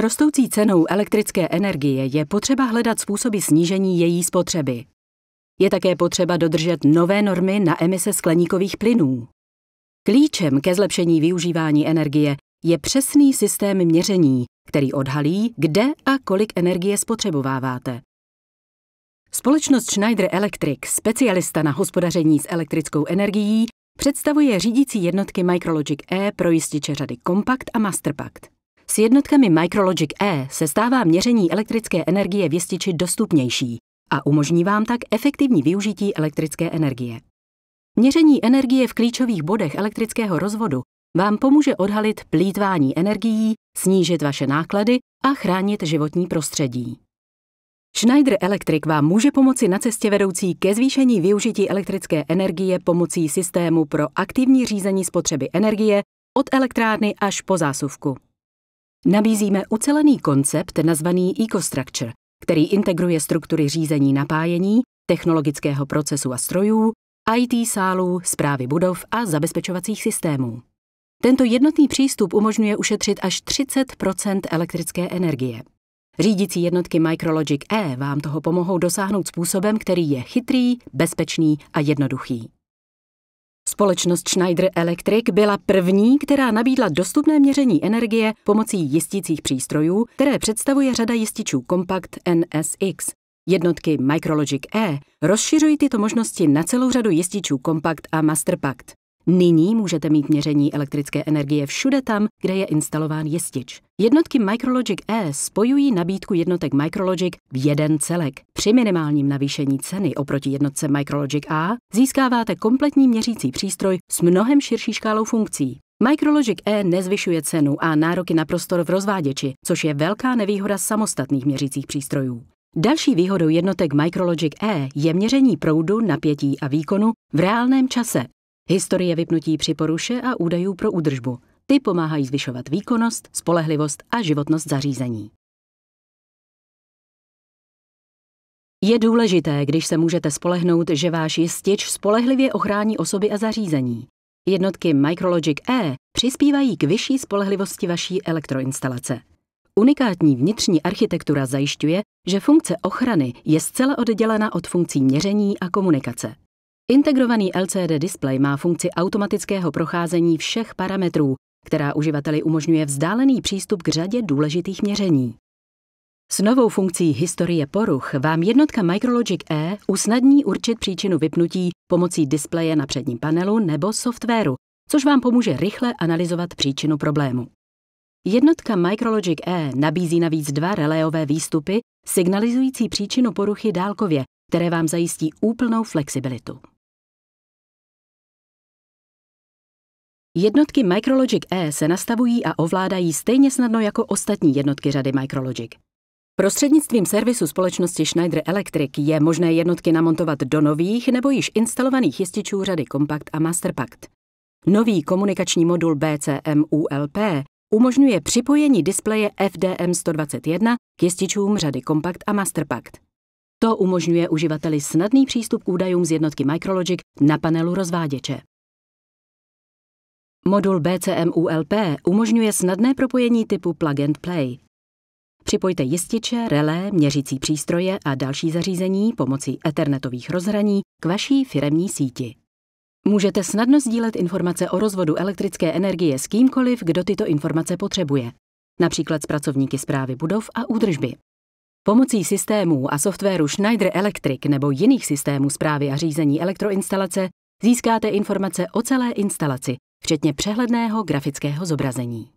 rostoucí cenou elektrické energie je potřeba hledat způsoby snížení její spotřeby. Je také potřeba dodržet nové normy na emise skleníkových plynů. Klíčem ke zlepšení využívání energie je přesný systém měření, který odhalí, kde a kolik energie spotřebováváte. Společnost Schneider Electric, specialista na hospodaření s elektrickou energií, představuje řídící jednotky Micrologic E pro jističe řady Compact a Masterpact. S jednotkami Micrologic E se stává měření elektrické energie jističi dostupnější a umožní vám tak efektivní využití elektrické energie. Měření energie v klíčových bodech elektrického rozvodu vám pomůže odhalit plítvání energií, snížit vaše náklady a chránit životní prostředí. Schneider Electric vám může pomoci na cestě vedoucí ke zvýšení využití elektrické energie pomocí systému pro aktivní řízení spotřeby energie od elektrárny až po zásuvku. Nabízíme ucelený koncept nazvaný EcoStructure, který integruje struktury řízení napájení, technologického procesu a strojů, IT sálů, zprávy budov a zabezpečovacích systémů. Tento jednotný přístup umožňuje ušetřit až 30 elektrické energie. Řídící jednotky Micrologic E vám toho pomohou dosáhnout způsobem, který je chytrý, bezpečný a jednoduchý. Společnost Schneider Electric byla první, která nabídla dostupné měření energie pomocí jistících přístrojů, které představuje řada jističů Compact NSX. Jednotky Micrologic E rozšiřují tyto možnosti na celou řadu jističů Compact a Masterpact. Nyní můžete mít měření elektrické energie všude tam, kde je instalován jistič. Jednotky Micrologic E spojují nabídku jednotek Micrologic v jeden celek. Při minimálním navýšení ceny oproti jednotce Micrologic A získáváte kompletní měřící přístroj s mnohem širší škálou funkcí. Micrologic E nezvyšuje cenu a nároky na prostor v rozváděči, což je velká nevýhoda samostatných měřících přístrojů. Další výhodou jednotek Micrologic E je měření proudu, napětí a výkonu v reálném čase, Historie vypnutí při poruše a údajů pro údržbu. Ty pomáhají zvyšovat výkonnost, spolehlivost a životnost zařízení. Je důležité, když se můžete spolehnout, že váš jistič spolehlivě ochrání osoby a zařízení. Jednotky Micrologic E přispívají k vyšší spolehlivosti vaší elektroinstalace. Unikátní vnitřní architektura zajišťuje, že funkce ochrany je zcela oddělena od funkcí měření a komunikace. Integrovaný LCD displej má funkci automatického procházení všech parametrů, která uživateli umožňuje vzdálený přístup k řadě důležitých měření. S novou funkcí historie poruch vám jednotka Micrologic E usnadní určit příčinu vypnutí pomocí displeje na předním panelu nebo softwaru, což vám pomůže rychle analyzovat příčinu problému. Jednotka Micrologic E nabízí navíc dva reléové výstupy signalizující příčinu poruchy dálkově, které vám zajistí úplnou flexibilitu. Jednotky Micrologic E se nastavují a ovládají stejně snadno jako ostatní jednotky řady Micrologic. Prostřednictvím servisu společnosti Schneider Electric je možné jednotky namontovat do nových nebo již instalovaných jističů řady Compact a Masterpact. Nový komunikační modul BCM-ULP umožňuje připojení displeje FDM121 k jističům řady Compact a Masterpact. To umožňuje uživateli snadný přístup k údajům z jednotky Micrologic na panelu rozváděče. Modul BCMULP umožňuje snadné propojení typu plug and play. Připojte jističe, relé, měřící přístroje a další zařízení pomocí ethernetových rozhraní k vaší firemní síti. Můžete snadno sdílet informace o rozvodu elektrické energie s kýmkoliv, kdo tyto informace potřebuje, například s pracovníky zprávy budov a údržby. Pomocí systémů a softwaru Schneider Electric nebo jiných systémů zprávy a řízení elektroinstalace získáte informace o celé instalaci, včetně přehledného grafického zobrazení.